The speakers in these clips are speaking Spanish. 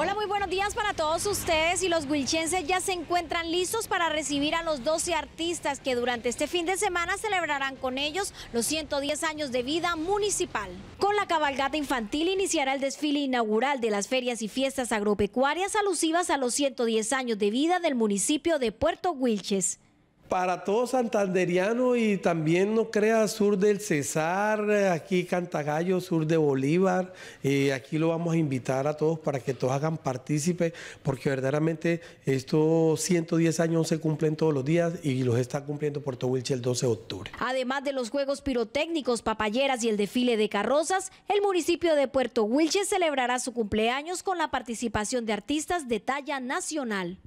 Hola, muy buenos días para todos ustedes y los wilchenses ya se encuentran listos para recibir a los 12 artistas que durante este fin de semana celebrarán con ellos los 110 años de vida municipal. Con la cabalgata infantil iniciará el desfile inaugural de las ferias y fiestas agropecuarias alusivas a los 110 años de vida del municipio de Puerto Wilches para todos Santanderiano y también no crea sur del Cesar, aquí Cantagallo, sur de Bolívar, Y eh, aquí lo vamos a invitar a todos para que todos hagan partícipe, porque verdaderamente estos 110 años se cumplen todos los días y los está cumpliendo Puerto Wilche el 12 de octubre. Además de los juegos pirotécnicos, papayeras y el desfile de carrozas, el municipio de Puerto Wilche celebrará su cumpleaños con la participación de artistas de talla nacional.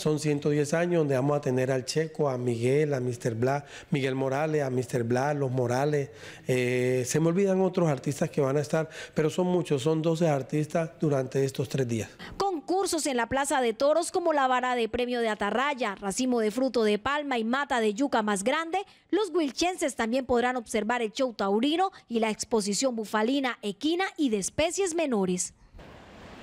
Son 110 años donde vamos a tener al Checo, a Miguel, a Mr. Bla, Miguel Morales, a Mr. Bla, los Morales. Eh, se me olvidan otros artistas que van a estar, pero son muchos, son 12 artistas durante estos tres días. Concursos en la Plaza de Toros como la vara de premio de atarraya, racimo de fruto de palma y mata de yuca más grande, los Wilchenses también podrán observar el show taurino y la exposición bufalina, equina y de especies menores.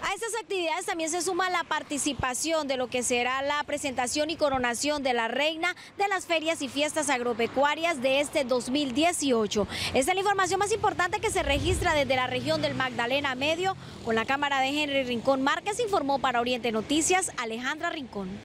A estas actividades también se suma la participación de lo que será la presentación y coronación de la reina de las ferias y fiestas agropecuarias de este 2018. Esta es la información más importante que se registra desde la región del Magdalena Medio. Con la cámara de Henry Rincón Márquez informó para Oriente Noticias Alejandra Rincón.